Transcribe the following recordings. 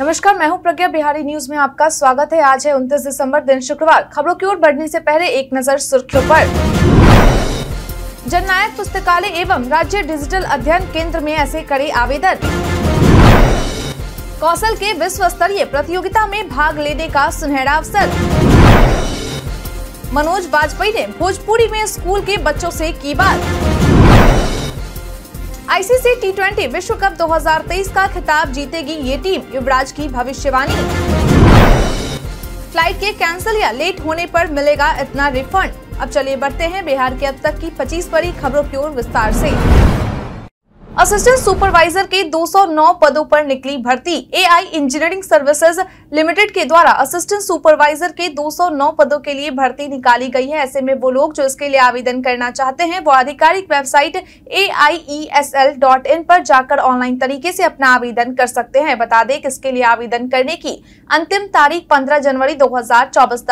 नमस्कार मैं हूं प्रज्ञा बिहारी न्यूज में आपका स्वागत है आज है उनतीस दिसंबर दिन शुक्रवार खबरों की ओर बढ़ने से पहले एक नजर सुर्खियों पर जननायक पुस्तकालय एवं राज्य डिजिटल अध्ययन केंद्र में ऐसे करे आवेदन कौशल के विश्व स्तरीय प्रतियोगिता में भाग लेने का सुनहरा अवसर मनोज वाजपेयी ने भोजपुरी में स्कूल के बच्चों ऐसी की बात आईसीसी टी विश्व कप 2023 का खिताब जीतेगी ये टीम युवराज की भविष्यवाणी फ्लाइट के कैंसिल या लेट होने पर मिलेगा इतना रिफंड अब चलिए बढ़ते हैं बिहार के अब तक की 25 बड़ी खबरों की ओर विस्तार से। असिस्टेंट सुपरवाइजर के 209 पदों पर निकली भर्ती एआई इंजीनियरिंग सर्विसेज लिमिटेड के द्वारा असिस्टेंट सुपरवाइजर के 209 पदों के लिए भर्ती निकाली गई है ऐसे में वो लोग जो इसके लिए आवेदन करना चाहते हैं वो आधिकारिक वेबसाइट ए e पर जाकर ऑनलाइन तरीके से अपना आवेदन कर सकते हैं बता दें कि इसके लिए आवेदन करने की अंतिम तारीख पंद्रह जनवरी दो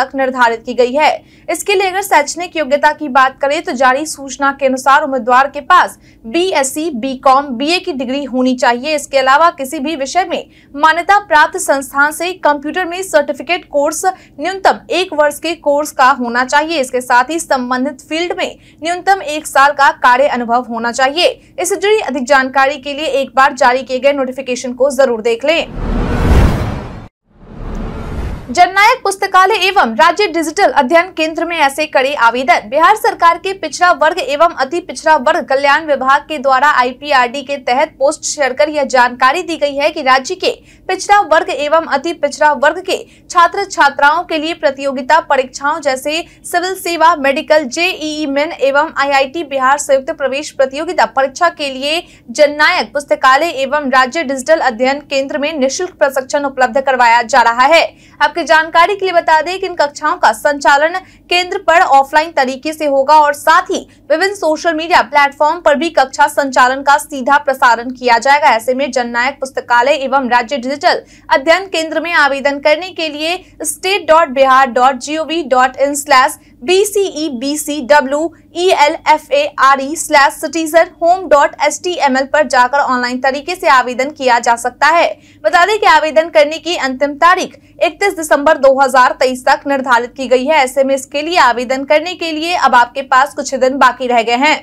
तक निर्धारित की गई है इसके लिए अगर शैक्षणिक योग्यता की बात करें तो जारी सूचना के अनुसार उम्मीदवार के पास B S C com BA की डिग्री होनी चाहिए इसके अलावा किसी भी विषय में मान्यता प्राप्त संस्थान से कंप्यूटर में सर्टिफिकेट कोर्स न्यूनतम एक वर्ष के कोर्स का होना चाहिए इसके साथ ही संबंधित फील्ड में न्यूनतम एक साल का कार्य अनुभव होना चाहिए इससे जुड़ी अधिक जानकारी के लिए एक बार जारी किए गए नोटिफिकेशन को जरूर देख लें जननायक पुस्तकालय एवं राज्य डिजिटल अध्ययन केंद्र में ऐसे कड़े आवेदन बिहार सरकार के पिछड़ा वर्ग एवं अति पिछड़ा वर्ग कल्याण विभाग के द्वारा आईपीआरडी के तहत पोस्ट शेयर कर यह जानकारी दी गई है कि राज्य के पिछड़ा वर्ग एवं अति पिछड़ा वर्ग के छात्र छात्राओं के लिए प्रतियोगिता परीक्षाओं जैसे सिविल सेवा मेडिकल जेईई मेन एवं आई बिहार संयुक्त प्रवेश प्रतियोगिता परीक्षा के लिए जननायक पुस्तकालय एवं राज्य डिजिटल अध्ययन केंद्र में निःशुल्क प्रशिक्षण उपलब्ध करवाया जा रहा है आपके जानकारी के लिए बता दें कि इन कक्षाओं का संचालन केंद्र पर ऑफलाइन तरीके से होगा और साथ ही विभिन्न सोशल मीडिया प्लेटफॉर्म पर भी कक्षा संचालन का सीधा प्रसारण किया जाएगा ऐसे में जननायक पुस्तकालय एवं राज्य डिजिटल अध्ययन केंद्र में आवेदन करने के लिए state dot Bihar dot G O V dot in slash B C E B C W E L F A R E slash citizen home dot S T M L पर जाकर ऑनलाइन तरीके से आवेदन किया जा सकता है बता दें कि आवेदन करने की अंतिम तारीख इकतीस दिसंबर दिसंबर 2023 तक निर्धारित की गई है ऐसे में इसके लिए आवेदन करने के लिए अब आपके पास कुछ दिन बाकी रह गए हैं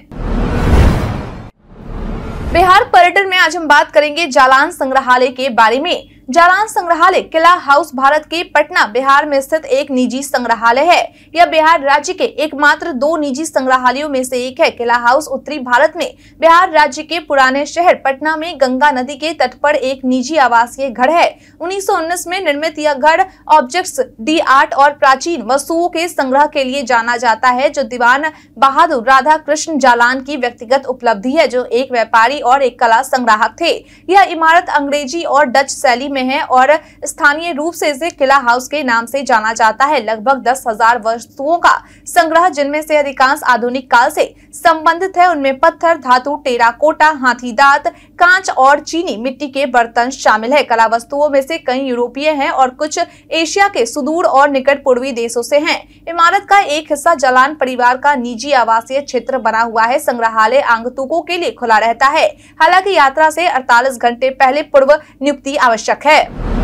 बिहार पर्यटन में आज हम बात करेंगे जालान संग्रहालय के बारे में जालान संग्रहालय किला हाउस भारत के पटना बिहार में स्थित एक निजी संग्रहालय है यह बिहार राज्य के एकमात्र दो निजी संग्रहालयों में से एक है किला हाउस उत्तरी भारत में बिहार राज्य के पुराने शहर पटना में गंगा नदी के तट पर एक निजी आवासीय घर है उन्नीस में निर्मित यह घर ऑब्जेक्ट डी आर्ट और प्राचीन वस्तुओं के संग्रह के लिए जाना जाता है जो दीवान बहादुर राधा कृष्ण जालान की व्यक्तिगत उपलब्धि है जो एक व्यापारी और एक कला संग्राहक थे यह इमारत अंग्रेजी और डच शैली में में है और स्थानीय रूप से इसे किला हाउस के नाम से जाना जाता है लगभग दस हजार वस्तुओं का संग्रह जिनमें से अधिकांश आधुनिक काल से संबंधित है उनमें पत्थर धातु टेराकोटा हाथी दांत कांच और चीनी मिट्टी के बर्तन शामिल है कला वस्तुओं में से कई यूरोपीय है और कुछ एशिया के सुदूर और निकट पूर्वी देशों से है इमारत का एक हिस्सा जलान परिवार का निजी आवासीय क्षेत्र बना हुआ है संग्रहालय आंगतुकों के लिए खुला रहता है हालांकि यात्रा से अड़तालीस घंटे पहले पूर्व नियुक्ति आवश्यक है है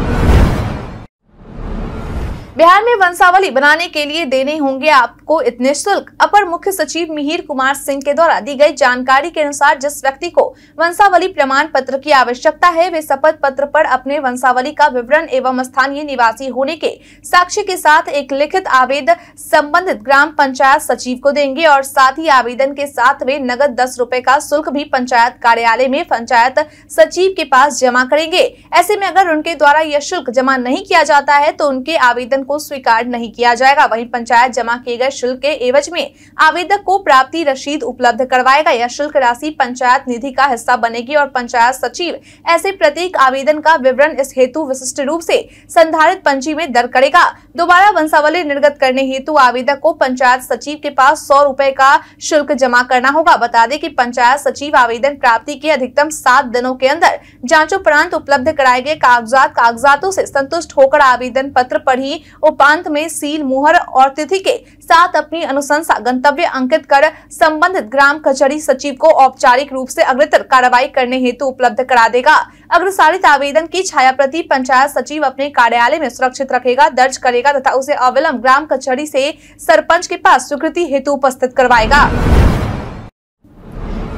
बिहार में वंशावली बनाने के लिए देने होंगे आपको इतने शुल्क अपर मुख्य सचिव मिहिर कुमार सिंह के द्वारा दी गई जानकारी के अनुसार जिस व्यक्ति को वंशावली प्रमाण पत्र की आवश्यकता है वे शपथ पत्र पर अपने वंशावली का विवरण एवं स्थानीय निवासी होने के साक्ष्य के साथ एक लिखित आवेदन संबंधित ग्राम पंचायत सचिव को देंगे और साथ ही आवेदन के साथ वे नगद दस रूपए का शुल्क भी पंचायत कार्यालय में पंचायत सचिव के पास जमा करेंगे ऐसे में अगर उनके द्वारा यह शुल्क जमा नहीं किया जाता है तो उनके आवेदन को स्वीकार नहीं किया जाएगा वहीं पंचायत जमा किए गए शुल्क के एवज में आवेदक को प्राप्ति रसीद उपलब्ध करवाएगा यह शुल्क राशि पंचायत निधि का हिस्सा बनेगी और पंचायत सचिव ऐसे प्रत्येक आवेदन का विवरण इस हेतु विशिष्ट रूप से संधारित पंजी में दर्ज करेगा दोबारा वंशावली निर्गत करने हेतु आवेदक को पंचायत सचिव के पास सौ रूपए का शुल्क जमा करना होगा बता दें कि पंचायत सचिव आवेदन प्राप्ति के अधिकतम सात दिनों के अंदर जांचोपरांत उपलब्ध कराए गए कागजात कागजातों से संतुष्ट होकर आवेदन पत्र पर ही उपांत में सील मुहर और तिथि के साथ अपनी अनुशंसा गंतव्य अंकित कर संबंधित ग्राम कचहरी सचिव को औपचारिक रूप से अग्रतर कार्रवाई करने हेतु उपलब्ध करा देगा अग्रसारित आवेदन की छाया प्रति पंचायत सचिव अपने कार्यालय में सुरक्षित रखेगा दर्ज करेगा तथा उसे अविलंब ग्राम कचहरी से सरपंच के पास स्वीकृति हेतु उपस्थित करवाएगा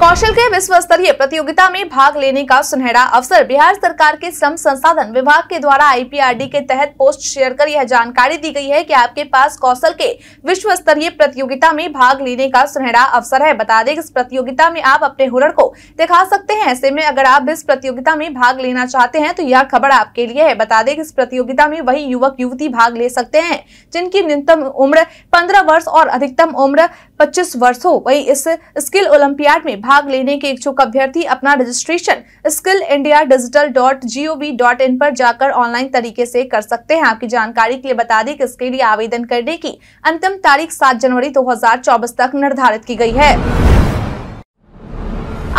कौशल के विश्व स्तरीय प्रतियोगिता में भाग लेने का सुनहरा अवसर बिहार सरकार के श्रम संसाधन विभाग के द्वारा आईपीआरडी के तहत पोस्ट शेयर कर यह जानकारी दी गई है कि आपके पास कौशल के विश्व स्तरीय प्रतियोगिता में भाग लेने का सुनहरा अवसर है बता दें इस प्रतियोगिता में आप अपने हुनर को दिखा सकते हैं ऐसे में अगर आप इस प्रतियोगिता में भाग लेना चाहते हैं तो यह खबर आपके लिए है बता दें इस प्रतियोगिता में वही युवक युवती भाग ले सकते हैं जिनकी न्यूनतम उम्र पंद्रह वर्ष और अधिकतम उम्र पच्चीस वर्ष हो इस स्किल ओलंपियाड में भाग लेने के इच्छुक अभ्यर्थी अपना registration skill India digital dot G O V dot in पर जाकर ऑनलाइन तरीके से कर सकते हैं आपकी जानकारी के लिए बता दें कि इसके लिए आवेदन करने की अंतिम तारीख सात जनवरी दो हजार चौबीस तक निर्धारित की गयी है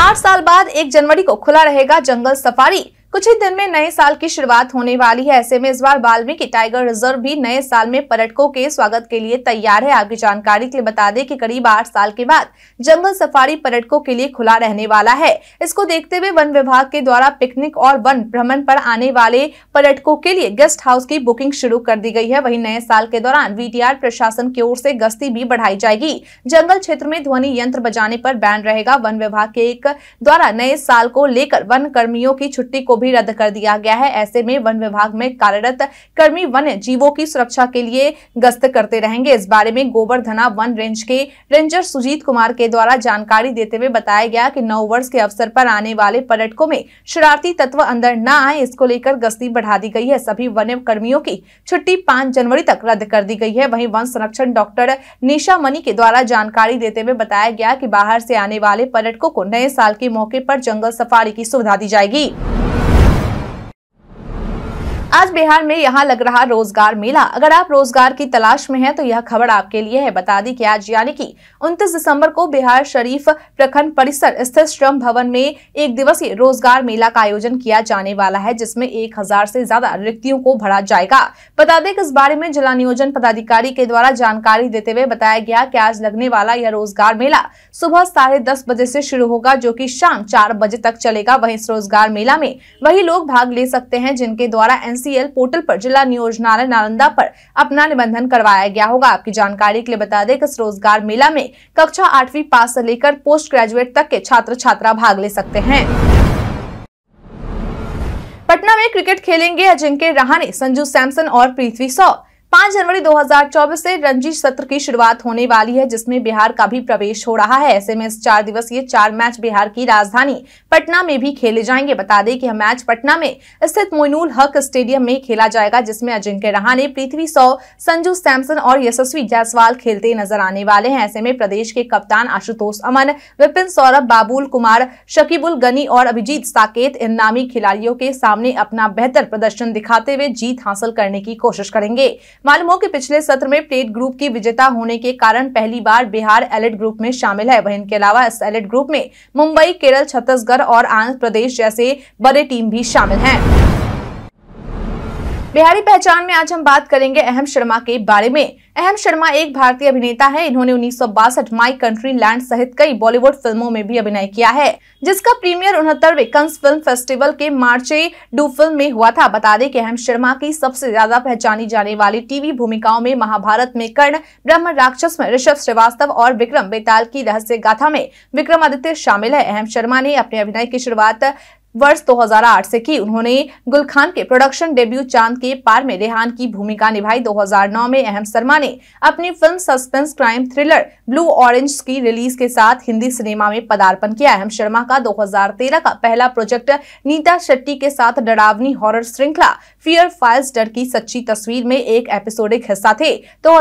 आठ साल बाद एक जनवरी को खुला रहेगा जंगल सफारी कुछ ही दिन में नए साल की शुरुआत होने वाली है ऐसे में इस बार वाल्मीकि टाइगर रिजर्व भी नए साल में पर्यटकों के स्वागत के लिए तैयार है आपकी जानकारी के लिए बता दें कि करीब आठ साल के बाद जंगल सफारी पर्यटकों के लिए खुला रहने वाला है इसको देखते हुए वन विभाग के द्वारा पिकनिक और वन भ्रमण पर आने वाले पर्यटकों के लिए गेस्ट हाउस की बुकिंग शुरू कर दी गई है वही नए साल के दौरान वी प्रशासन की ओर से गश्ती भी बढ़ाई जाएगी जंगल क्षेत्र में ध्वनि यंत्र बजाने पर बैन रहेगा वन विभाग के एक द्वारा नए साल को लेकर वन कर्मियों की छुट्टी को भी रद्द कर दिया गया है ऐसे में वन विभाग में कार्यरत कर्मी वन्य जीवों की सुरक्षा के लिए गश्त करते रहेंगे इस बारे में गोवर्धना वन रेंज के रेंजर सुजीत कुमार के द्वारा जानकारी देते हुए बताया गया कि नव वर्ष के अवसर पर आने वाले पर्यटकों में शरारती तत्व अंदर न आए इसको लेकर गश्ती बढ़ा दी गई है सभी वन्य कर्मियों की छुट्टी पांच जनवरी तक रद्द कर दी गई है वही वन संरक्षण डॉक्टर निशा मनी के द्वारा जानकारी देते हुए बताया गया कि बाहर से आने वाले पर्यटकों को नए साल के मौके पर जंगल सफारी की सुविधा दी जाएगी आज बिहार में यहाँ लग रहा रोजगार मेला अगर आप रोजगार की तलाश में हैं तो यह खबर आपके लिए है बता दी कि आज यानी कि 29 दिसंबर को बिहार शरीफ प्रखंड परिसर स्थित श्रम भवन में एक दिवसीय रोजगार मेला का आयोजन किया जाने वाला है जिसमें एक हजार से ज्यादा रिक्तियों को भरा जाएगा बता दें कि इस बारे में जिला नियोजन पदाधिकारी के द्वारा जानकारी देते हुए बताया गया की आज लगने वाला यह रोजगार मेला सुबह साढ़े दस बजे से शुरू होगा जो की शाम चार बजे तक चलेगा वही इस रोजगार मेला में वही लोग भाग ले सकते हैं जिनके द्वारा एन एमसीएल पोर्टल पर जिला नियोजनालय नालंदा पर अपना निबंधन करवाया गया होगा आपकी जानकारी के लिए बता दें कि इस रोजगार मेला में कक्षा आठवीं पास से लेकर पोस्ट ग्रेजुएट तक के छात्र छात्रा भाग ले सकते हैं पटना में क्रिकेट खेलेंगे अजिंक्य रहाणे संजू सैमसन और पृथ्वी सौ 5 जनवरी 2024 से रणजी सत्र की शुरुआत होने वाली है जिसमें बिहार का भी प्रवेश हो रहा है ऐसे में इस चार दिवसीय चार मैच बिहार की राजधानी पटना में भी खेले जाएंगे बता दें कि यह मैच पटना में स्थित मोइनुल हक स्टेडियम में खेला जाएगा जिसमें अजिंक्य रहाणे पृथ्वी सौ संजू सैमसन और यशस्वी जायसवाल खेलते नजर आने वाले हैं ऐसे में प्रदेश के कप्तान आशुतोष अमन विपिन सौरभ बाबुल कुमार शकीबुल गनी और अभिजीत साकेत इन नामी खिलाड़ियों के सामने अपना बेहतर प्रदर्शन दिखाते हुए जीत हासिल करने की कोशिश करेंगे मालूम हो कि पिछले सत्र में प्लेट ग्रुप की विजेता होने के कारण पहली बार बिहार एलिट ग्रुप में शामिल है वहीं इनके अलावा इस एलिट ग्रुप में मुंबई केरल छत्तीसगढ़ और आंध्र प्रदेश जैसे बड़े टीम भी शामिल हैं बिहारी पहचान में आज हम बात करेंगे अहम शर्मा के बारे में अहम शर्मा एक भारतीय अभिनेता है इन्होंने उन्नीस माई कंट्री लैंड सहित कई बॉलीवुड फिल्मों में भी अभिनय किया है जिसका प्रीमियर उनहत्तरवे कंस फिल्म फेस्टिवल के मार्चे डू फिल्म में हुआ था बता दें कि अहम शर्मा की सबसे ज्यादा पहचानी जाने वाली टीवी भूमिकाओं में महाभारत में कर्ण ब्रह्म राक्षस में ऋषभ श्रीवास्तव और विक्रम बेताल की रहस्य गाथा में विक्रमादित्य शामिल है अहम शर्मा ने अपने अभिनय की शुरुआत वर्ष 2008 से की उन्होंने गुलखान के प्रोडक्शन डेब्यू चांद के पार में रेहान की भूमिका निभाई 2009 में अहम शर्मा ने अपनी film suspense crime thriller Blue Orange की रिलीज के साथ हिंदी सिनेमा में पदार्पण किया अहम शर्मा का 2013 का पहला प्रोजेक्ट नीता शेट्टी के साथ डरावनी हॉरर श्रृंखला फियर फाइल्स डर की सच्ची तस्वीर में एक एपिसोडिक हिस्सा थे दो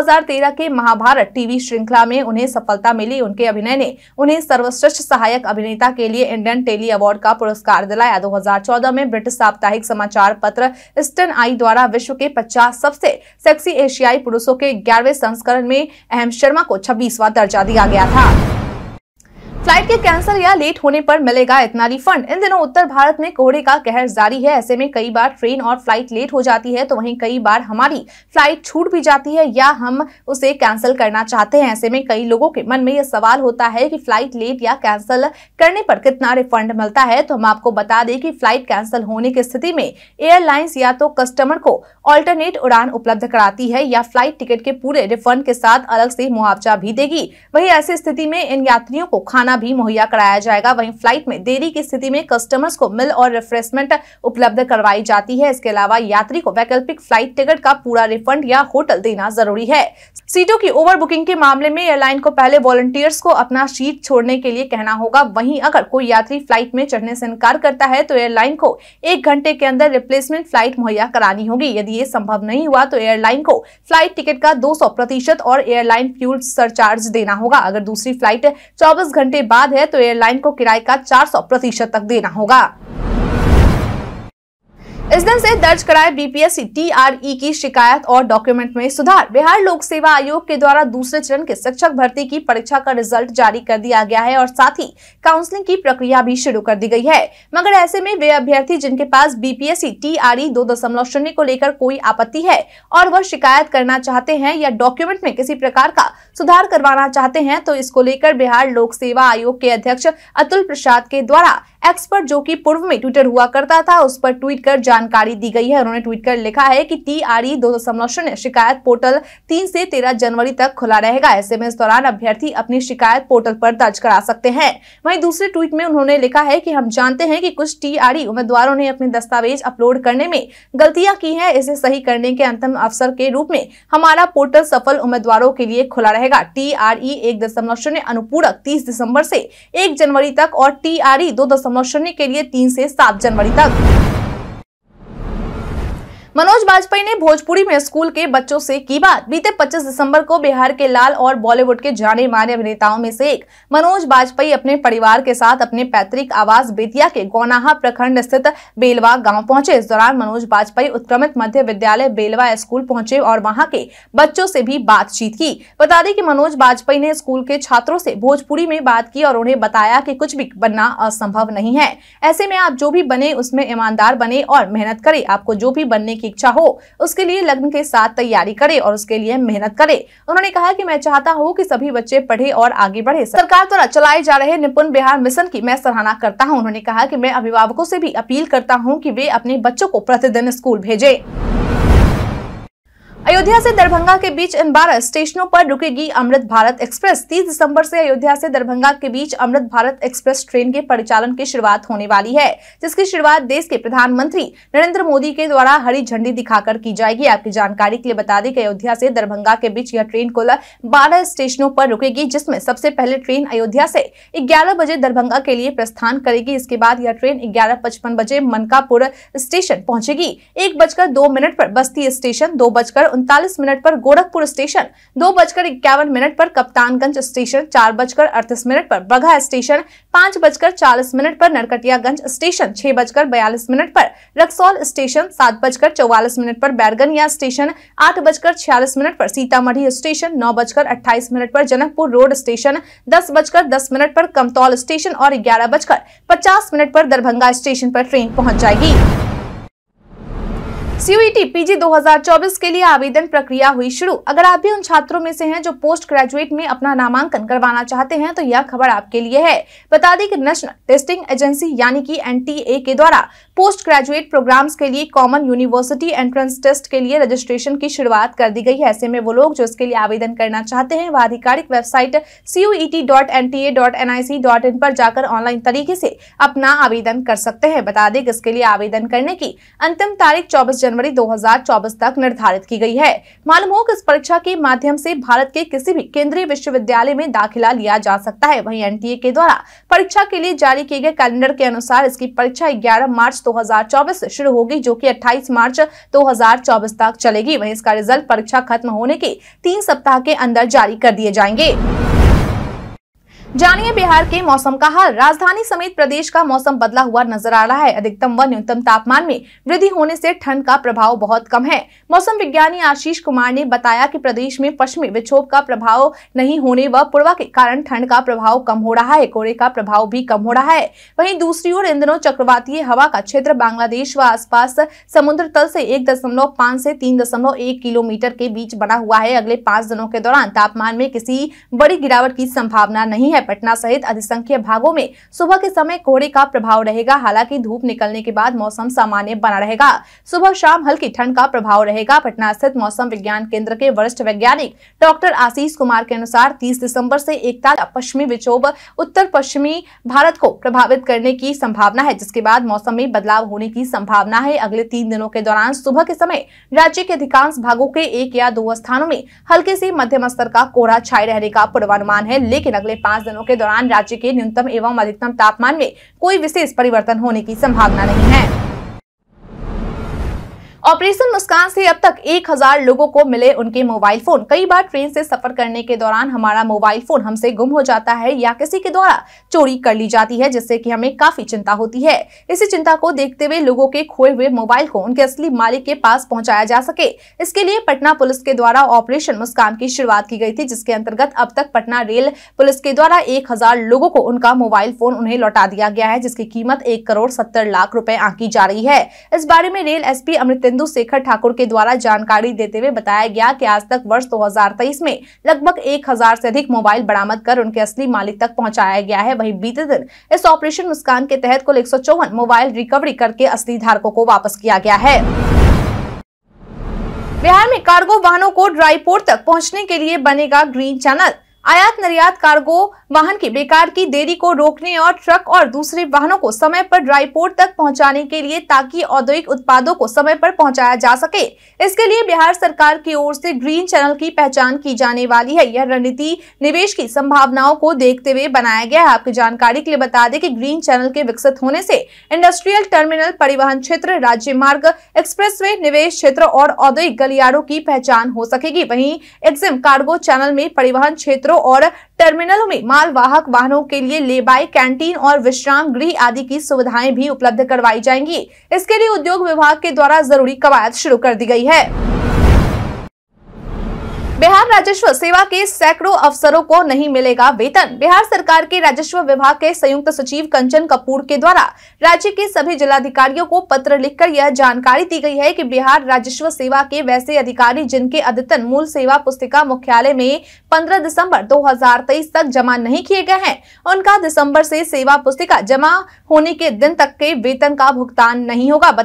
के महाभारत टीवी श्रृंखला में उन्हें सफलता मिली उनके अभिनय ने उन्हें सर्वश्रेष्ठ सहायक अभिनेता के लिए इंडियन टेली अवार्ड का पुरस्कार दिला चलाया 2014 में ब्रिटिश साप्ताहिक समाचार पत्र स्टन आई द्वारा विश्व के 50 सबसे सेक्सी एशियाई पुरुषों के ग्यारहवें संस्करण में अहम शर्मा को छब्बीसवा दर्जा दिया गया था फ्लाइट के कैंसिल या लेट होने पर मिलेगा इतना रिफंड इन दिनों उत्तर भारत में कोहरे का कहर जारी है ऐसे में कई बार ट्रेन और फ्लाइट लेट हो जाती है तो वहीं कई बार हमारी फ्लाइट छूट भी जाती है या हम उसे कैंसिल करना चाहते हैं ऐसे में कई लोगों के मन में यह सवाल होता है कि फ्लाइट लेट या कैंसिल करने पर कितना रिफंड मिलता है तो हम आपको बता दें कि फ्लाइट कैंसिल होने की स्थिति में एयरलाइंस या तो कस्टमर को ऑल्टरनेट उड़ान उपलब्ध कराती है या फ्लाइट टिकट के पूरे रिफंड के साथ अलग से मुआवजा भी देगी वही ऐसी स्थिति में इन यात्रियों को खाना खाना भी मुहैया कराया जाएगा वहीं फ्लाइट में देरी की स्थिति में कस्टमर्स को मिल और रिफ्रेशमेंट उपलब्ध करवाई जाती है इसके अलावा यात्री को वैकल्पिक फ्लाइट टिकट का पूरा रिफंड या होटल देना जरूरी है सीटों की ओवर बुकिंग के मामले में एयरलाइन को पहले वॉलंटियर्स को अपना सीट छोड़ने के लिए कहना होगा वहीं अगर कोई यात्री फ्लाइट में चढ़ने से इनकार करता है तो एयरलाइन को एक घंटे के अंदर रिप्लेसमेंट फ्लाइट मुहैया करानी होगी यदि ये संभव नहीं हुआ तो एयरलाइन को फ्लाइट टिकट का 200 प्रतिशत और एयरलाइन फ्यूल सरचार्ज देना होगा अगर दूसरी फ्लाइट 24 घंटे बाद है तो एयरलाइन को किराए का 400 प्रतिशत तक देना होगा इस दिन से दर्ज कराए बीपीएससी टीआरई e की शिकायत और डॉक्यूमेंट में सुधार बिहार लोक सेवा आयोग के द्वारा दूसरे चरण के शिक्षक भर्ती की परीक्षा का रिजल्ट जारी कर दिया गया है और साथ ही काउंसलिंग की प्रक्रिया भी शुरू कर दी गई है मगर ऐसे में वे अभ्यर्थी जिनके पास बीपीएससी टीआरई e दो दशमलव शून्य को लेकर कोई आपत्ति है और वह शिकायत करना चाहते हैं या डॉक्यूमेंट में किसी प्रकार का सुधार करवाना चाहते हैं तो इसको लेकर बिहार लोक सेवा आयोग के अध्यक्ष अतुल प्रसाद के द्वारा एक्स पर जो कि पूर्व में ट्विटर हुआ करता था उस पर ट्वीट कर जानकारी दी गई है उन्होंने ट्वीट कर लिखा है कि टी आर ई दो दशमलव शून्य शिकायत पोर्टल तीन से तेरह जनवरी तक खुला रहेगा ऐसे में इस दौरान अभ्यर्थी अपनी शिकायत पोर्टल पर दर्ज करा सकते हैं वहीं दूसरे ट्वीट में उन्होंने लिखा है कि हम जानते हैं कि कुछ टी आर ई उम्मीदवारों ने अपने दस्तावेज अपलोड करने में गलतियां की है इसे सही करने के अंतिम अवसर के रूप में हमारा पोर्टल सफल उम्मीदवारों के लिए खुला रहेगा टी आर ई एक दशमलव शून्य अनुपूरक तीस दिसंबर से एक जनवरी तक और टी आर ई दो दशमलव संरक्षण के लिए तीन से सात जनवरी तक मनोज वाजपेयी ने भोजपुरी में स्कूल के बच्चों से की बात बीते 25 दिसंबर को बिहार के लाल और बॉलीवुड के जाने माने अभिनेताओं में से एक मनोज वाजपेयी अपने परिवार के साथ अपने पैतृक आवास बेतिया के गौनाहा प्रखंड स्थित बेलवा गाँव पहुंचे इस दौरान मनोज वाजपेयी उत्क्रमित मध्य विद्यालय बेलवा स्कूल पहुंचे और वहाँ के बच्चों से भी बातचीत की बता दें की मनोज वाजपेयी ने स्कूल के छात्रों से भोजपुरी में बात की और उन्हें बताया की कुछ भी बनना असंभव नहीं है ऐसे में आप जो भी बने उसमें ईमानदार बने और मेहनत करे आपको जो भी बनने की इच्छा हो उसके लिए लग्न के साथ तैयारी करे और उसके लिए मेहनत करे उन्होंने कहा की मैं चाहता हूँ की सभी बच्चे पढ़े और आगे बढ़े सरकार द्वारा चलाए जा रहे निपुण बिहार मिशन की मैं सराहना करता हूँ उन्होंने कहा की मैं अभिभावकों से भी अपील करता हूँ की वे अपने बच्चों को प्रतिदिन स्कूल भेजे अयोध्या से दरभंगा के बीच इन बारह स्टेशनों पर रुकेगी अमृत भारत एक्सप्रेस 30 दिसंबर से अयोध्या से दरभंगा के बीच अमृत भारत एक्सप्रेस ट्रेन के परिचालन की शुरुआत होने वाली है जिसकी शुरुआत देश के प्रधानमंत्री नरेंद्र मोदी के द्वारा हरी झंडी दिखाकर की जाएगी आपकी जानकारी के लिए बता दें कि अयोध्या से दरभंगा के बीच यह ट्रेन कुल बारह स्टेशनों पर रुकेगी जिसमे सबसे पहले ट्रेन अयोध्या से ग्यारह बजे दरभंगा के लिए प्रस्थान करेगी इसके बाद यह ट्रेन ग्यारह पचपन बजे मनकापुर स्टेशन पहुंचेगी एक बजकर दो मिनट पर बस्ती स्टेशन दो बजकर उनतालीस मिनट पर गोरखपुर स्टेशन दो बजकर इक्यावन मिनट पर कप्तानगंज स्टेशन चार बजकर अड़तीस मिनट पर बघा स्टेशन पाँच बजकर चालीस मिनट पर नरकटियागंज स्टेशन छह बजकर बयालीस मिनट पर रक्सौल स्टेशन सात बजकर चौवालीस मिनट पर बैरगनिया स्टेशन आठ बजकर छियालीस मिनट पर सीतामढ़ी स्टेशन नौ बजकर अट्ठाईस मिनट पर जनकपुर रोड स्टेशन दस बजकर दस मिनट पर कमतौल स्टेशन और ग्यारह बजकर पचास मिनट पर दरभंगा स्टेशन पर ट्रेन पहुंच जाएगी सीयूईटी पीजी 2024 के लिए आवेदन प्रक्रिया हुई शुरू अगर आप भी उन छात्रों में से हैं जो पोस्ट ग्रेजुएट में अपना नामांकन करवाना चाहते हैं तो यह खबर आपके लिए है बता दें कि नेशनल टेस्टिंग एजेंसी यानी कि एनटीए के द्वारा पोस्ट ग्रेजुएट प्रोग्राम्स के लिए कॉमन यूनिवर्सिटी एंट्रेंस टेस्ट के लिए रजिस्ट्रेशन की शुरुआत कर दी गई है ऐसे में वो लोग जो इसके लिए आवेदन करना चाहते हैं वह आधिकारिक वेबसाइट सीयूईटी e पर जाकर ऑनलाइन तरीके से अपना आवेदन कर सकते हैं बता दें कि इसके लिए आवेदन करने की अंतिम तारीख चौबीस जनवरी 2024 तक निर्धारित की गई है मालूम हो कि इस परीक्षा के माध्यम से भारत के किसी भी केंद्रीय विश्वविद्यालय में दाखिला लिया जा सकता है वहीं एनटीए के द्वारा परीक्षा के लिए जारी किए गए कैलेंडर के अनुसार इसकी परीक्षा ग्यारह मार्च 2024 से शुरू होगी जो की अट्ठाईस मार्च दो तक चलेगी वही इसका रिजल्ट परीक्षा खत्म होने के तीन सप्ताह के अंदर जारी कर दिए जाएंगे जानिए बिहार के मौसम का हाल राजधानी समेत प्रदेश का मौसम बदला हुआ नजर आ रहा है अधिकतम व न्यूनतम तापमान में वृद्धि होने से ठंड का प्रभाव बहुत कम है मौसम विज्ञानी आशीष कुमार ने बताया कि प्रदेश में पश्चिमी विक्षोभ का प्रभाव नहीं होने व पूर्वा के कारण ठंड का प्रभाव कम हो रहा है कोहरे का प्रभाव भी कम हो रहा है वही दूसरी ओर इन चक्रवातीय हवा का क्षेत्र बांग्लादेश व आसपास समुद्र तल से एक दशमलव पाँच से तीन दशमलव एक किलोमीटर के बीच बना हुआ है अगले पाँच दिनों के दौरान तापमान में किसी बड़ी गिरावट की संभावना नहीं है है पटना सहित अधिसंख्य भागों में सुबह के समय कोहरे का प्रभाव रहेगा हालांकि धूप निकलने के बाद मौसम सामान्य बना रहेगा सुबह शाम हल्की ठंड का प्रभाव रहेगा पटना स्थित मौसम विज्ञान केंद्र के वरिष्ठ वैज्ञानिक डॉक्टर आशीष कुमार के अनुसार तीस दिसम्बर ऐसी एक पश्चिमी विक्षोभ उत्तर पश्चिमी भारत को प्रभावित करने की संभावना है जिसके बाद मौसम में बदलाव होने की संभावना है अगले तीन दिनों के दौरान सुबह के समय राज्य के अधिकांश भागों के एक या दो स्थानों में हल्के से मध्यम स्तर का कोहरा छाए रहने का पूर्वानुमान है लेकिन अगले पांच दिनों के दौरान राज्य के न्यूनतम एवं अधिकतम तापमान में कोई विशेष परिवर्तन होने की संभावना नहीं है ऑपरेशन मुस्कान से अब तक 1000 लोगों को मिले उनके मोबाइल फोन कई बार ट्रेन से सफर करने के दौरान हमारा मोबाइल फोन हमसे गुम हो जाता है या किसी के द्वारा चोरी कर ली जाती है जिससे कि हमें काफी चिंता होती है इसी चिंता को देखते हुए लोगों के खोए हुए मोबाइल को उनके असली मालिक के पास पहुँचाया जा सके इसके लिए पटना पुलिस के द्वारा ऑपरेशन मुस्कान की शुरुआत की गयी थी जिसके अंतर्गत अब तक पटना रेल पुलिस के द्वारा एक लोगों को उनका मोबाइल फोन उन्हें लौटा दिया गया है जिसकी कीमत एक करोड़ सत्तर लाख रूपए आंकी जा रही है इस बारे में रेल एस पी बिंदु शेखर ठाकुर के द्वारा जानकारी देते हुए बताया गया कि आज तक वर्ष 2023 में लगभग 1000 से अधिक मोबाइल बरामद कर उनके असली मालिक तक पहुंचाया गया है वहीं बीते दिन इस ऑपरेशन मुस्कान के तहत कुल एक मोबाइल रिकवरी करके असली धारकों को वापस किया गया है बिहार में कार्गो वाहनों को ड्राई पोर्ट तक पहुँचने के लिए बनेगा ग्रीन चैनल आयात निर्यात कार्गो वाहन की बेकार की देरी को रोकने और ट्रक और दूसरे वाहनों को समय पर ड्राई पोर्ट तक पहुंचाने के लिए ताकि औद्योगिक उत्पादों को समय पर पहुंचाया जा सके इसके लिए बिहार सरकार की ओर से ग्रीन चैनल की पहचान की जाने वाली है यह रणनीति निवेश की संभावनाओं को देखते हुए बनाया गया है आपकी जानकारी के लिए बता दें की ग्रीन चैनल के विकसित होने से इंडस्ट्रियल टर्मिनल परिवहन क्षेत्र राज्य मार्ग एक्सप्रेस निवेश क्षेत्र और औद्योगिक गलियारों की पहचान हो सकेगी वही एक्सिम कार्गो चैनल में परिवहन क्षेत्रों डिपों और टर्मिनलों में मालवाहक वाहनों के लिए लेबाई कैंटीन और विश्राम गृह आदि की सुविधाएं भी उपलब्ध करवाई जाएंगी इसके लिए उद्योग विभाग के द्वारा जरूरी कवायद शुरू कर दी गई है राजस्व सेवा के सैकड़ों अफसरों को नहीं मिलेगा वेतन बिहार सरकार के राजस्व विभाग के संयुक्त सचिव कंचन कपूर के द्वारा राज्य के सभी जिलाधिकारियों को पत्र लिखकर यह जानकारी दी गई है कि बिहार राजस्व सेवा के वैसे अधिकारी जिनके अद्यतन मूल सेवा पुस्तिका मुख्यालय में 15 दिसंबर 2023 तक जमा नहीं किए गए हैं उनका ऐसी से सेवा पुस्तिका जमा होने के दिन तक के वेतन का भुगतान नहीं होगा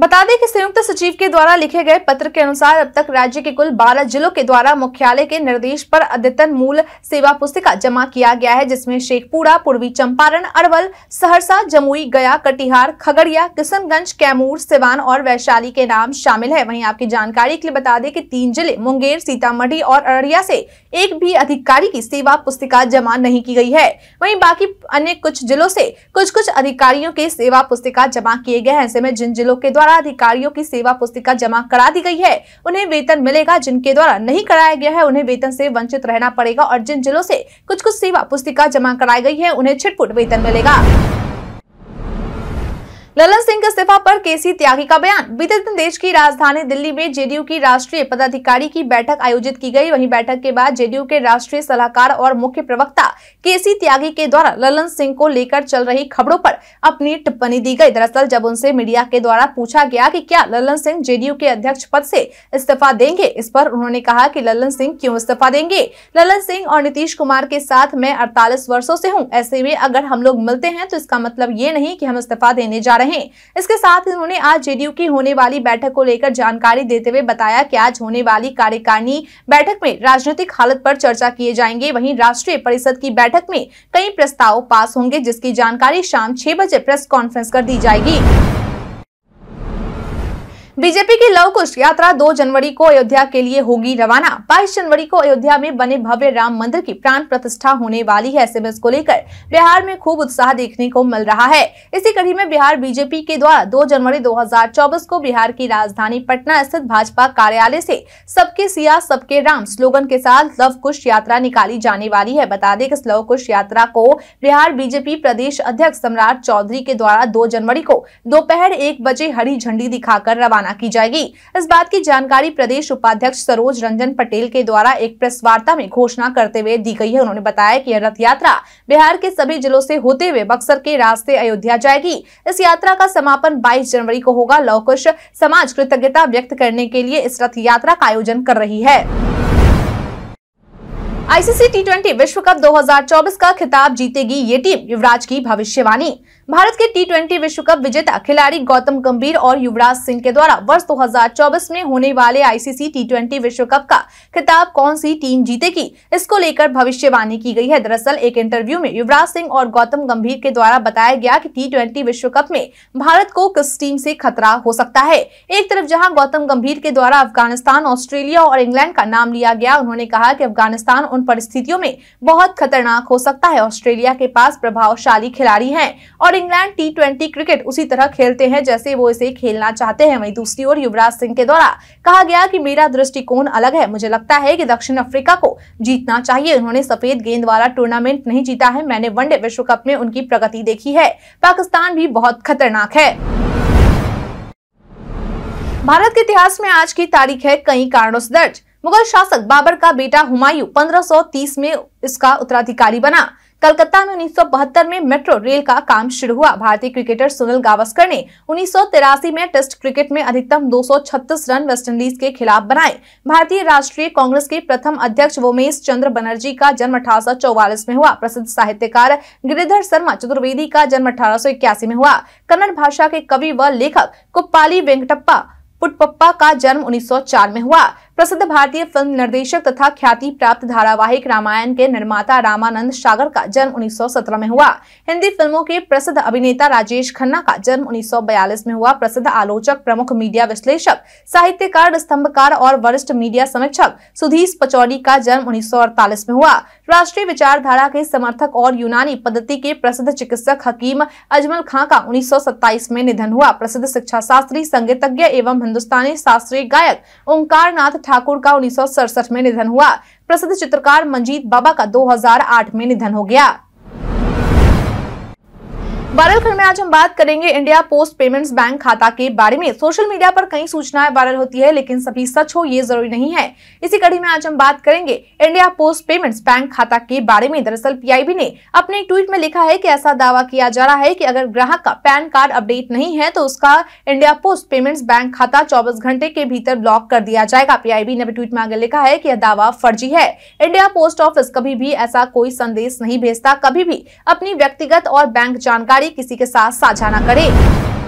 बता दें कि संयुक्त सचिव के द्वारा लिखे गए पत्र के अनुसार अब तक राज्य के कुल 12 जिलों के द्वारा मुख्यालय के निर्देश पर अद्यतन मूल सेवा पुस्तिका जमा किया गया है जिसमें शेखपुरा पूर्वी चंपारण अरवल सहरसा जमुई गया कटिहार खगड़िया किशनगंज कैमूर सिवान और वैशाली के नाम शामिल है वहीं आपकी जानकारी के लिए बता दें कि तीन जिले मुंगेर सीतामढ़ी और अररिया से एक भी अधिकारी की सेवा पुस्तिका जमा नहीं की गई है वही बाकी अन्य कुछ जिलों से कुछ कुछ अधिकारियों के सेवा पुस्तिका जमा किए गए हैं ऐसे में जिन जिलों के द्वारा द्वारा अधिकारियों की सेवा पुस्तिका जमा करा दी गई है उन्हें वेतन मिलेगा जिनके द्वारा नहीं कराया गया है उन्हें वेतन से वंचित रहना पड़ेगा और जिन जिलों से कुछ कुछ सेवा पुस्तिका जमा कराई गई है उन्हें छिटपुट वेतन मिलेगा ललन सिंह के इस्तीफा पर केसी त्यागी का बयान बीते दिन देश की राजधानी दिल्ली में जेडीयू की राष्ट्रीय पदाधिकारी की बैठक आयोजित की गई वहीं बैठक के बाद जेडीयू के राष्ट्रीय सलाहकार और मुख्य प्रवक्ता केसी त्यागी के द्वारा ललन सिंह को लेकर चल रही खबरों पर अपनी टिप्पणी दी गई दरअसल जब उनसे मीडिया के द्वारा पूछा गया की क्या ललन सिंह जेडीयू के अध्यक्ष पद से इस्तीफा देंगे इस पर उन्होंने कहा की ललन सिंह क्यों इस्तीफा देंगे ललन सिंह और नीतीश कुमार के साथ मैं अड़तालीस वर्षो से हूँ ऐसे में अगर हम लोग मिलते हैं तो इसका मतलब ये नहीं की हम इस्तीफा देने जा रहे हैं इसके साथ उन्होंने आज जेडीयू की होने वाली बैठक को लेकर जानकारी देते हुए बताया की आज होने वाली कार्यकारिणी बैठक में राजनीतिक हालत पर चर्चा किए जाएंगे वही राष्ट्रीय परिषद की बैठक में कई प्रस्ताव पास होंगे जिसकी जानकारी शाम छह बजे प्रेस कॉन्फ्रेंस कर दी जाएगी बीजेपी की लव कुश यात्रा 2 जनवरी को अयोध्या के लिए होगी रवाना 22 जनवरी को अयोध्या में बने भव्य राम मंदिर की प्राण प्रतिष्ठा होने वाली है ऐसे को लेकर बिहार में खूब उत्साह देखने को मिल रहा है इसी कड़ी में बिहार बीजेपी के द्वारा 2 जनवरी 2024 को बिहार की राजधानी पटना स्थित भाजपा कार्यालय ऐसी सबके सिया सबके राम स्लोगन के साथ लव कुश यात्रा निकाली जाने वाली है बता दें इस लव कुश यात्रा को बिहार बीजेपी प्रदेश अध्यक्ष सम्राट चौधरी के द्वारा दो जनवरी को दोपहर एक बजे हरी झंडी दिखाकर रवाना रवाना की जाएगी इस बात की जानकारी प्रदेश उपाध्यक्ष सरोज रंजन पटेल के द्वारा एक प्रेस वार्ता में घोषणा करते हुए दी गई है उन्होंने बताया की यह रथ यात्रा बिहार के सभी जिलों से होते हुए बक्सर के रास्ते अयोध्या जाएगी इस यात्रा का समापन बाईस जनवरी को होगा लौकुश समाज कृतज्ञता व्यक्त करने के लिए इस रथ यात्रा का आयोजन कर रही है आईसीसी टी विश्व कप 2024 का खिताब जीतेगी ये टीम युवराज की भविष्यवाणी भारत के टी ट्वेंटी विश्व कप विजेता खिलाड़ी गौतम गंभीर और युवराज सिंह के द्वारा वर्ष 2024 में होने वाले आईसीसी टी ट्वेंटी विश्व कप का खिताब कौन सी टीम जीतेगी इसको लेकर भविष्यवाणी की गई है दरअसल एक इंटरव्यू में युवराज सिंह और गौतम गंभीर के द्वारा बताया गया कि टी ट्वेंटी विश्व कप में भारत को किस टीम से खतरा हो सकता है एक तरफ जहाँ गौतम गंभीर के द्वारा अफगानिस्तान ऑस्ट्रेलिया और इंग्लैंड का नाम लिया गया उन्होंने कहा की अफगानिस्तान उन परिस्थितियों में बहुत खतरनाक हो सकता है ऑस्ट्रेलिया के पास प्रभावशाली खिलाड़ी है और इंग्लैंड टी ट्वेंटी क्रिकेट उसी तरह खेलते हैं जैसे वो इसे खेलना चाहते हैं वहीं दूसरी ओर युवराज सिंह के द्वारा कहा गया कि मेरा दृष्टिकोण अलग है मुझे लगता है कि दक्षिण अफ्रीका को जीतना चाहिए उन्होंने सफेद गेंद वाला टूर्नामेंट नहीं जीता है मैंने वनडे विश्व कप में उनकी प्रगति देखी है पाकिस्तान भी बहुत खतरनाक है भारत के इतिहास में आज की तारीख है कई कारणों से दर्ज मुगल शासक बाबर का बेटा हुमायूं 1530 में इसका उत्तराधिकारी बना कलकत्ता में उन्नीस में मेट्रो रेल का काम शुरू हुआ भारतीय क्रिकेटर सुनील गावस्कर ने उन्नीस में टेस्ट क्रिकेट में अधिकतम 236 रन वेस्टइंडीज के खिलाफ बनाए भारतीय राष्ट्रीय कांग्रेस के प्रथम अध्यक्ष वोमेश चंद्र बनर्जी का जन्म अठारह में हुआ प्रसिद्ध साहित्यकार गिरिधर शर्मा चतुर्वेदी का जन्म अठारह में हुआ कन्नड़ भाषा के कवि व लेखक कुप्पाली वेंकटप्पा पुटपप्पा का जन्म 1904 में हुआ प्रसिद्ध भारतीय फिल्म निर्देशक तथा ख्याति प्राप्त धारावाहिक रामायण के निर्माता रामानंद सागर का जन्म 1917 में हुआ हिंदी फिल्मों के प्रसिद्ध अभिनेता राजेश खन्ना का जन्म 1942 में हुआ प्रसिद्ध आलोचक प्रमुख मीडिया विश्लेषक साहित्यकार स्तंभकार और वरिष्ठ मीडिया समीक्षक सुधीश पचौरी का जन्म उन्नीस में हुआ राष्ट्रीय विचारधारा के समर्थक और यूनानी पद्धति के प्रसिद्ध चिकित्सक हकीम अजमल खां का उन्नीस में निधन हुआ प्रसिद्ध शिक्षा शास्त्री संगीतज्ञ एवं हिंदुस्तानी शास्त्रीय गायक ओंकार नाथ ठाकुर का उन्नीस में निधन हुआ प्रसिद्ध चित्रकार मंजीत बाबा का 2008 में निधन हो गया वायरल खंड में आज हम बात करेंगे इंडिया पोस्ट पेमेंट्स बैंक खाता के बारे में सोशल मीडिया पर कई सूचनाएं वायरल होती है लेकिन सभी सच हो ये जरूरी नहीं है इसी कड़ी में आज हम बात करेंगे इंडिया पोस्ट पेमेंट्स बैंक खाता के बारे में दरअसल पीआईबी ने अपने ट्वीट में लिखा है कि ऐसा दावा किया जा रहा है की अगर ग्राहक का पैन कार्ड अपडेट नहीं है तो उसका इंडिया पोस्ट पेमेंट्स बैंक खाता चौबीस घंटे के भीतर ब्लॉक कर दिया जाएगा पीआईबी ने ट्वीट में आगे लिखा है की यह दावा फर्जी है इंडिया पोस्ट ऑफिस कभी भी ऐसा कोई संदेश नहीं भेजता कभी भी अपनी व्यक्तिगत और बैंक जानकारी जानकारी किसी के साथ साझा न करें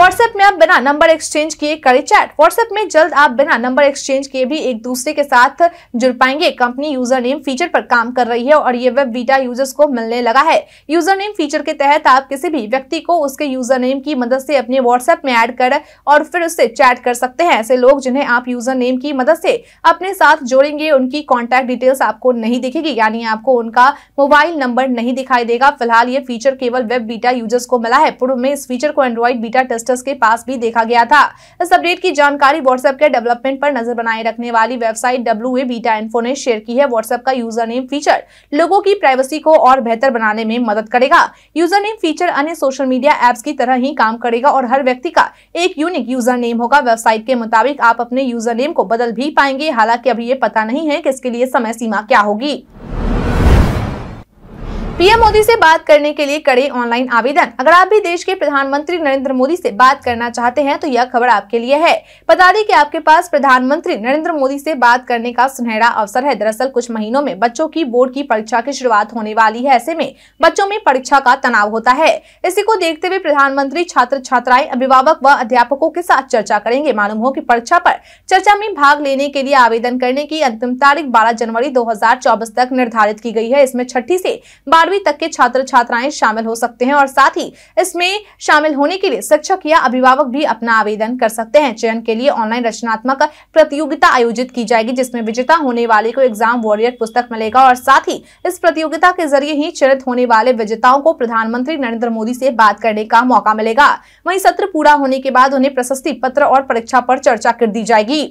व्हाट्सएप में आप बिना नंबर एक्सचेंज किए करें चैट व्हाट्सएप में जल्द आप बिना नंबर एक्सचेंज किए भी एक दूसरे के साथ जुड़ पाएंगे कंपनी यूजर नेम फीचर पर काम कर रही है और ये वेब बीटा यूजर्स को मिलने लगा है यूजर नेम फीचर के तहत आप किसी भी व्यक्ति को उसके यूजर नेम की मदद से अपने व्हाट्सएप में ऐड कर और फिर उससे चैट कर सकते हैं ऐसे लोग जिन्हें आप यूजर नेम की मदद से अपने साथ जोड़ेंगे उनकी कॉन्टैक्ट डिटेल्स आपको नहीं दिखेगी यानी आपको उनका मोबाइल नंबर नहीं दिखाई देगा फिलहाल ये फीचर केवल वेब बीटा यूजर्स को मिला है पूर्व में इस फीचर को एंड्रॉइड बीटा टेस्ट इन्वेस्टर्स के पास भी देखा गया था इस अपडेट की जानकारी व्हाट्सएप के डेवलपमेंट पर नजर बनाए रखने वाली वेबसाइट डब्ल्यू बीटा इन्फो ने शेयर की है व्हाट्सएप का यूजर नेम फीचर लोगों की प्राइवेसी को और बेहतर बनाने में मदद करेगा यूजर नेम फीचर अन्य सोशल मीडिया एप्स की तरह ही काम करेगा और हर व्यक्ति का एक यूनिक यूजर नेम होगा वेबसाइट के मुताबिक आप अपने यूजर नेम को बदल भी पाएंगे हालांकि अभी ये पता नहीं है कि इसके लिए समय सीमा क्या होगी पीएम मोदी से बात करने के लिए करें ऑनलाइन आवेदन अगर आप भी देश के प्रधानमंत्री नरेंद्र मोदी से बात करना चाहते हैं तो यह खबर आपके लिए है बता दें कि आपके पास प्रधानमंत्री नरेंद्र मोदी से बात करने का सुनहरा अवसर है दरअसल कुछ महीनों में बच्चों की बोर्ड की परीक्षा की शुरुआत होने वाली है ऐसे में बच्चों में परीक्षा का तनाव होता है इसी को देखते हुए प्रधानमंत्री छात्र छात्राएं अभिभावक व अध्यापकों के साथ चर्चा करेंगे मालूम हो की परीक्षा आरोप चर्चा में भाग लेने के लिए आवेदन करने की अंतिम तारीख बारह जनवरी दो तक निर्धारित की गयी है इसमें छठी ऐसी बारहवीं तक के छात्र छात्राएं शामिल हो सकते हैं और साथ ही इसमें शामिल होने के लिए शिक्षक या अभिभावक भी अपना आवेदन कर सकते हैं चयन के लिए ऑनलाइन रचनात्मक प्रतियोगिता आयोजित की जाएगी जिसमें विजेता होने वाले को एग्जाम वॉरियर पुस्तक मिलेगा और साथ ही इस प्रतियोगिता के जरिए ही चयनित होने वाले विजेताओं को प्रधानमंत्री नरेंद्र मोदी से बात करने का मौका मिलेगा वही सत्र पूरा होने के बाद उन्हें प्रशस्ति पत्र और परीक्षा पर चर्चा कर दी जाएगी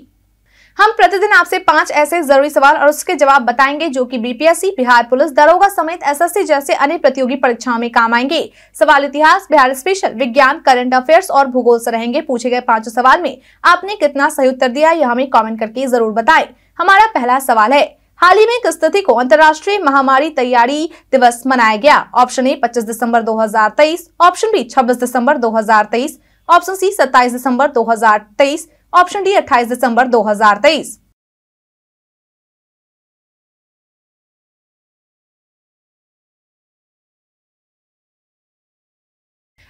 हम प्रतिदिन आपसे पांच ऐसे जरूरी सवाल और उसके जवाब बताएंगे जो कि बीपीएससी बिहार पुलिस दरोगा समेत एसएससी जैसे अन्य प्रतियोगी परीक्षाओं में काम आएंगे सवाल इतिहास बिहार स्पेशल विज्ञान करंट अफेयर्स और भूगोल से रहेंगे पूछे गए पांचों सवाल में आपने कितना सही उत्तर दिया यह हमें कॉमेंट करके जरूर बताए हमारा पहला सवाल है हाल ही में किस तिथि को अंतर्राष्ट्रीय महामारी तैयारी दिवस मनाया गया ऑप्शन ए 25 दिसंबर 2023, ऑप्शन बी 26 दिसंबर 2023, ऑप्शन सी 27 दिसंबर 2023, ऑप्शन डी 28 दिसंबर 2023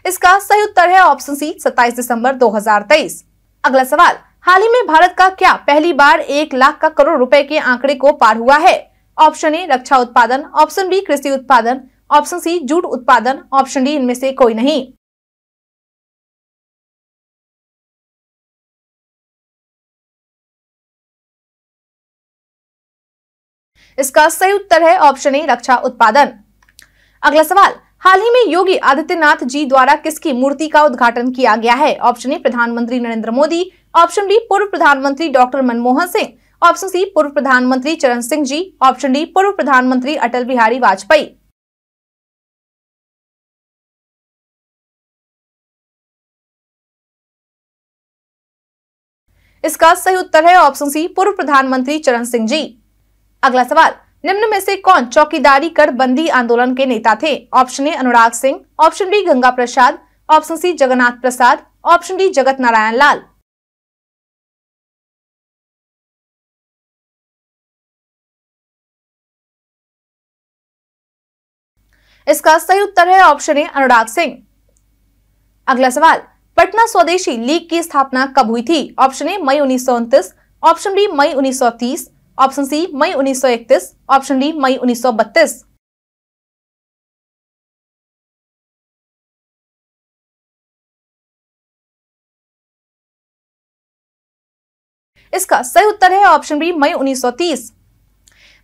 इसका सही उत्तर है ऑप्शन सी 27 दिसंबर 2023 अगला सवाल हाल ही में भारत का क्या पहली बार एक लाख का करोड़ रुपए के आंकड़े को पार हुआ है ऑप्शन ए रक्षा उत्पादन ऑप्शन बी कृषि उत्पादन ऑप्शन सी जूट उत्पादन ऑप्शन डी इनमें से कोई नहीं इसका सही उत्तर है ऑप्शन ए रक्षा उत्पादन अगला सवाल हाल ही में योगी आदित्यनाथ जी द्वारा किसकी मूर्ति का उद्घाटन किया गया है ऑप्शन ए प्रधानमंत्री नरेंद्र मोदी ऑप्शन बी पूर्व प्रधानमंत्री doctor Manmohan Singh option C पूर्व प्रधानमंत्री चरण सिंह जी ऑप्शन डी पूर्व प्रधानमंत्री अटल बिहारी वाजपेयी इसका सही उत्तर है ऑप्शन सी पूर्व प्रधानमंत्री चरण सिंह जी अगला सवाल निम्न में से कौन चौकीदारी कर बंदी आंदोलन के नेता थे option A Anurag Singh option B Ganga Prasad option C Jagannath Prasad option D Jagat Narayan लाल इसका सही उत्तर है ऑप्शन ए अनुराग सिंह अगला सवाल पटना स्वदेशी लीग की स्थापना कब हुई थी ऑप्शन ए मई उन्नीस ऑप्शन बी मई उन्नीस ऑप्शन सी मई 1931, ऑप्शन डी मई 1932। इसका सही उत्तर है ऑप्शन बी मई 1930।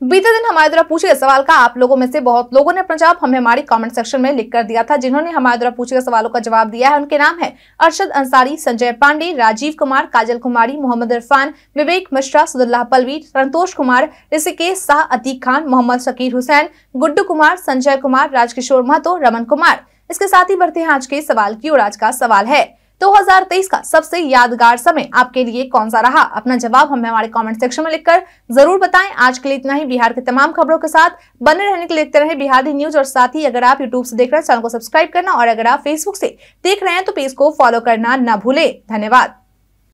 बीते दिन हमारे द्वारा पूछे गए सवाल का आप लोगों में से बहुत लोगों ने अपना जवाब हमें हमारी कमेंट सेक्शन में लिख कर दिया था जिन्होंने हमारे द्वारा पूछे गए सवालों का जवाब दिया है उनके नाम है अरशद अंसारी संजय पांडे राजीव कुमार काजल कुमारी मोहम्मद इरफान विवेक मिश्रा सुदुल्लाह पलवी संतोष कुमार ऋषिकेश शाह अतीक खान मोहम्मद शकीर हुसैन गुड्डू कुमार संजय कुमार राजकिशोर महतो रमन कुमार इसके साथ ही बढ़ते हैं आज के सवाल की और आज का सवाल है 2023 का सबसे यादगार समय आपके लिए कौन सा रहा अपना जवाब हमें हमारे कमेंट सेक्शन में लिखकर जरूर बताएं आज के लिए इतना ही बिहार के तमाम खबरों के साथ बने रहने के लिए देखते रहे बिहार न्यूज और साथ ही अगर आप यूट्यूब से देख रहे हैं चैनल को सब्सक्राइब करना और अगर आप फेसबुक से देख रहे हैं तो पेज को फॉलो करना न भूले धन्यवाद